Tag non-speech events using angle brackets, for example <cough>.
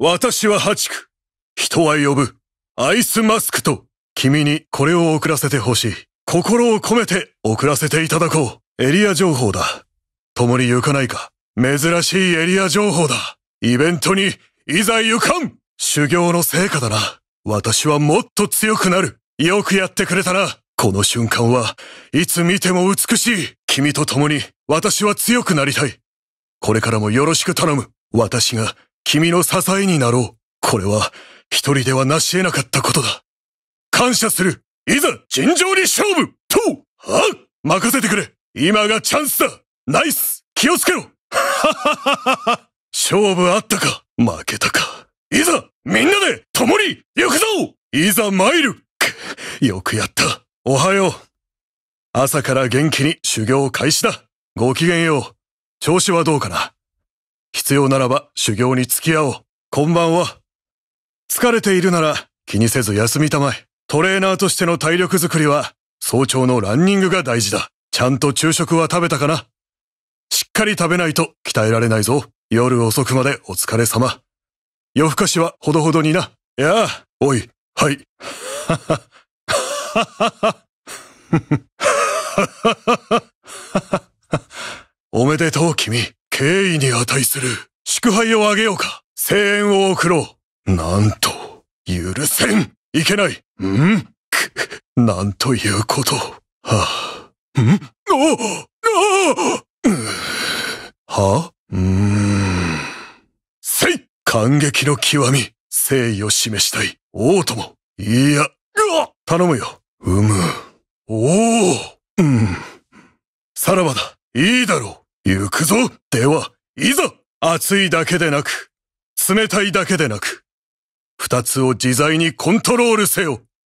私は八区。人は呼ぶ。アイスマスクと、君にこれを送らせてほしい。心を込めて送らせていただこう。エリア情報だ。共に行かないか。珍しいエリア情報だ。イベントに、いざ行かん修行の成果だな。私はもっと強くなる。よくやってくれたな。この瞬間はいつ見ても美しい。君と共に私は強くなりたい。これからもよろしく頼む。私が君の支えになろう。これは、一人では成し得なかったことだ。感謝するいざ、尋常に勝負とあ任せてくれ今がチャンスだナイス気をつけろ <laughs> 勝負あったか負けたか。いざみんなで共に行くぞいざ参る <laughs> よくやった。おはよう。朝から元気に修行開始だ。ごきげんよう。調子はどうかな必要ならば修行に付き合おう。こんばんは。疲れているなら気にせず休みたまえ。トレーナーとしての体力づくりは早朝のランニングが大事だ。ちゃんと昼食は食べたかなしっかり食べないと鍛えられないぞ。夜遅くまでお疲れ様。夜更かしはほどほどにな。いやあ、おい、はい。はは、ははは。はははは。おめでとう、君。敬意に値する祝杯をあげようか声援を送ろうなんと許せんいけないんく、<laughs> なんということはあ、んおおはうーん。せい感激の極み誠意を示したい王ともいや、頼むよ。うむ。おおうん。さらばだ。いいだろう。行くぞでは、いざ熱いだけでなく、冷たいだけでなく、二つを自在にコントロールせよ